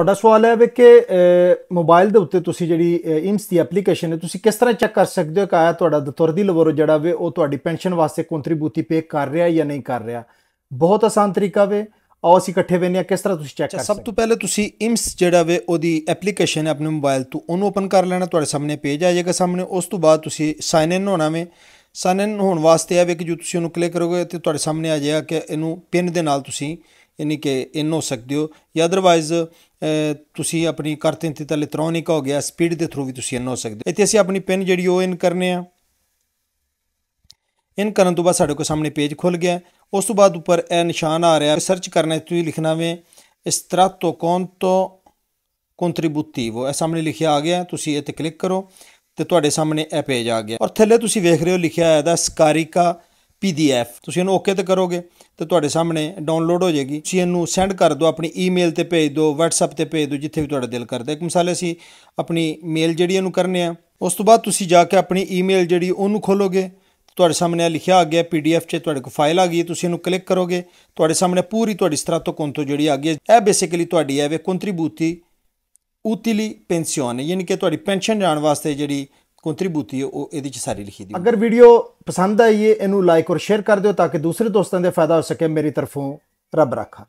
ਤੁਹਾਡਾ ਸਵਾਲ ਹੈ ਕਿ ਮੋਬਾਈਲ ਦੇ ਉੱਤੇ ਤੁਸੀਂ ਜਿਹੜੀ ਇਮਸ ਦੀ ਐਪਲੀਕੇਸ਼ਨ ਹੈ ਤੁਸੀਂ ਕਿਸ ਤਰ੍ਹਾਂ ਚੈੱਕ ਕਰ ਸਕਦੇ ਹੋ ਕਿ ਆਇਆ ਤੁਹਾਡਾ ਦਤੁਰਦੀ ਲਵਰੋ ਜਿਹੜਾ ਵੇ ਉਹ ਤੁਹਾਡੀ ਪੈਨਸ਼ਨ ਵਾਸਤੇ ਕੰਟਰੀਬਿਊਟੀ ਪੇ ਕਰ ਰਿਹਾ ਜਾਂ ਨਹੀਂ ਕਰ ਰਿਹਾ ਬਹੁਤ ਆਸਾਨ ਤਰੀਕਾ ਵੇ ਆਓ ਅਸੀਂ ਇਕੱਠੇ ਵੇਨੇ ਆ ਕਿਸ ਤਰ੍ਹਾਂ ਤੁਸੀਂ ਚੈੱਕ ਕਰ ਸਕਦੇ ਸਭ ਤੋਂ ਪਹਿਲੇ ਤੁਸੀਂ ਇਮਸ ਜਿਹੜਾ ਵੇ ਉਹਦੀ ਐਪਲੀਕੇਸ਼ਨ ਹੈ ਆਪਣੇ ਮੋਬਾਈਲ ਤੋਂ ਉਹਨੂੰ ਓਪਨ ਕਰ ਲੈਣਾ ਤੁਹਾਡੇ ਸਾਹਮਣੇ ਪੇਜ ਆ ਜਾਏਗਾ ਸਾਹਮਣੇ ਉਸ ਤੋਂ ਬਾਅਦ ਤੁਸੀਂ ਸਾਈਨ ਇਨ ਹੋਣਾ ਵੇ ਸਾਈਨ ਇਨ ਹੋਣ ਵਾਸਤੇ ਆ ਵੇ ਕਿ ਜੋ ਤੁਸੀਂ ਉਹਨੂੰ ਕਲਿੱਕ ਕਰੋਗੇ ਤੇ ਤੁਹਾਡੇ ਸਾਹਮਣੇ ਆ ਜਾਏਗਾ ਕਿ ਇਹਨੂੰ ਪਿੰਨ ਦੇ ਨਾਲ ਤੁਸੀਂ ਯਾਨੀ ਕਿ ਇਨ ਹੋ ਸਕਦੇ ਹੋ ਜਾਂ ਅਦਰਵਾਈਜ਼ ਤੁਸੀਂ ਆਪਣੀ ਕਰਤੇ ਤੇ ਤਾਂ ਇਲੈਕਟ੍ਰੋਨਿਕ ਹੋ ਗਿਆ ਸਪੀਡ ਦੇ ਥਰੂ ਵੀ ਤੁਸੀਂ ਇਨ ਹੋ ਸਕਦੇ ਇੱਥੇ ਅਸੀਂ ਆਪਣੀ ਪਿੰਨ ਜਿਹੜੀ ਉਹ ਇਨ ਕਰਨੇ ਆ ਇਨ ਕਰਨ ਤੋਂ ਬਾਅਦ ਸਾਡੇ ਕੋਲ ਸਾਹਮਣੇ ਪੇਜ ਖੁੱਲ ਗਿਆ ਉਸ ਤੋਂ ਬਾਅਦ ਉੱਪਰ ਇਹ ਨਿਸ਼ਾਨ ਆ ਰਿਹਾ ਸਰਚ ਕਰਨਾ ਤੁਸੀਂ ਲਿਖਣਾ ਵੇ ਇਸਤਰਾਤੋ ਕੌਂਤੋ ਕੰਟਰੀਬਿਊਟਿਵ ਇਹ ਸਾਹਮਣੇ ਲਿਖਿਆ ਆ ਗਿਆ ਤੁਸੀਂ ਇੱਥੇ ਕਲਿੱਕ ਕਰੋ ਤੇ ਤੁਹਾਡੇ ਸਾਹਮਣੇ ਇਹ ਪੇਜ ਆ ਗਿਆ ਔਰ ਥੱਲੇ ਤੁਸੀਂ ਵੇਖ ਰਹੇ ਹੋ ਲਿਖਿਆ ਆਇਆ ਦਾ ਸਕਾਰਿਕਾ PDF ਤੁਸੀਂ ਇਹਨੂੰ ਓਕੇ ਤੇ ਕਰੋਗੇ ਤੇ ਤੁਹਾਡੇ ਸਾਹਮਣੇ ਡਾਊਨਲੋਡ ਹੋ ਜਾਏਗੀ ਤੁਸੀਂ ਇਹਨੂੰ ਸੈਂਡ ਕਰ ਦਿਓ ਆਪਣੀ ਈਮੇਲ ਤੇ ਭੇਜ ਦਿਓ WhatsApp ਤੇ ਭੇਜ ਦਿਓ ਜਿੱਥੇ ਵੀ ਤੁਹਾਡਾ ਦਿਲ ਕਰਦਾ ਇੱਕ ਮਸਾਲੇ ਅਸੀਂ ਆਪਣੀ ਮੇਲ ਜਿਹੜੀ ਇਹਨੂੰ ਕਰਨੇ ਆ ਉਸ ਤੋਂ ਬਾਅਦ ਤੁਸੀਂ ਜਾ ਕੇ ਆਪਣੀ ਈਮੇਲ ਜਿਹੜੀ ਉਹਨੂੰ ਖੋਲੋਗੇ ਤੁਹਾਡੇ ਸਾਹਮਣੇ ਲਿਖਿਆ ਆ ਗਿਆ ਪੀਡੀਐਫ 'ਚ ਤੁਹਾਡੇ ਕੋਲ ਫਾਈਲ ਆ ਗਈ ਤੁਸੀਂ ਇਹਨੂੰ ਕਲਿੱਕ ਕਰੋਗੇ ਤੁਹਾਡੇ ਸਾਹਮਣੇ ਪੂਰੀ ਤੁਹਾਡੀ ਸਟ੍ਰਾਟੋ ਤੋਂ ਜਿਹੜੀ ਆ ਗਈ ਹੈ ਇਹ ਬੇਸਿਕਲੀ ਤੁਹਾਡੀ ਹੈ ਵੇ ਕੰਟਰੀਬਿਊਟੀ ਉਤਲੀ ਪੈਨਸ਼ਨ ਯਾਨੀ ਕਿ ਤੁਹਾਡੀ ਪੈਨਸ਼ਨ ਜਾਣ ਵਾਸਤੇ ਜਿਹੜੀ ਕੰਟਰੀਬਿਊਟ ਉਹ ਇਹਦੇ ਚ ਸਾਰੀ ਲਿਖੀ ਦੀ ਅਗਰ ਵੀਡੀਓ ਪਸੰਦ ਆਈ ਇਹਨੂੰ ਲਾਈਕ ਔਰ ਸ਼ੇਅਰ ਕਰ ਦਿਓ ਤਾਂ ਕਿ ਦੂਸਰੇ ਦੋਸਤਾਂ ਦੇ ਫਾਇਦਾ ਹੋ ਸਕੇ ਮੇਰੀ ਤਰਫੋਂ ਰੱਬ ਰੱਖਾ